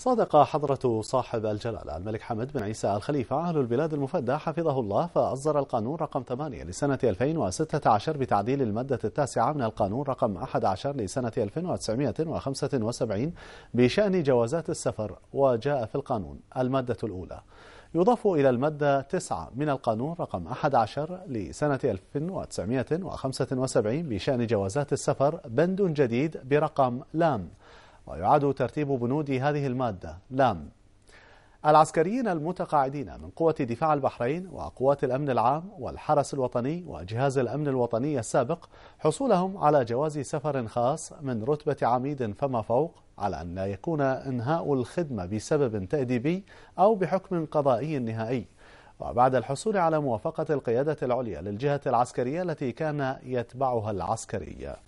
صادق حضرة صاحب الجلالة الملك حمد بن عيسى الخليفة أهل البلاد المفدى حفظه الله فأصدر القانون رقم 8 لسنة 2016 بتعديل المادة التاسعة من القانون رقم 11 لسنة 1975 بشأن جوازات السفر وجاء في القانون المادة الأولى يضاف إلى المادة 9 من القانون رقم 11 لسنة 1975 بشأن جوازات السفر بند جديد برقم لام ويعاد ترتيب بنود هذه المادة لام العسكريين المتقاعدين من قوة دفاع البحرين وقوات الأمن العام والحرس الوطني وجهاز الأمن الوطني السابق حصولهم على جواز سفر خاص من رتبة عميد فما فوق على أن لا يكون إنهاء الخدمة بسبب تأديبي أو بحكم قضائي نهائي وبعد الحصول على موافقة القيادة العليا للجهة العسكرية التي كان يتبعها العسكرية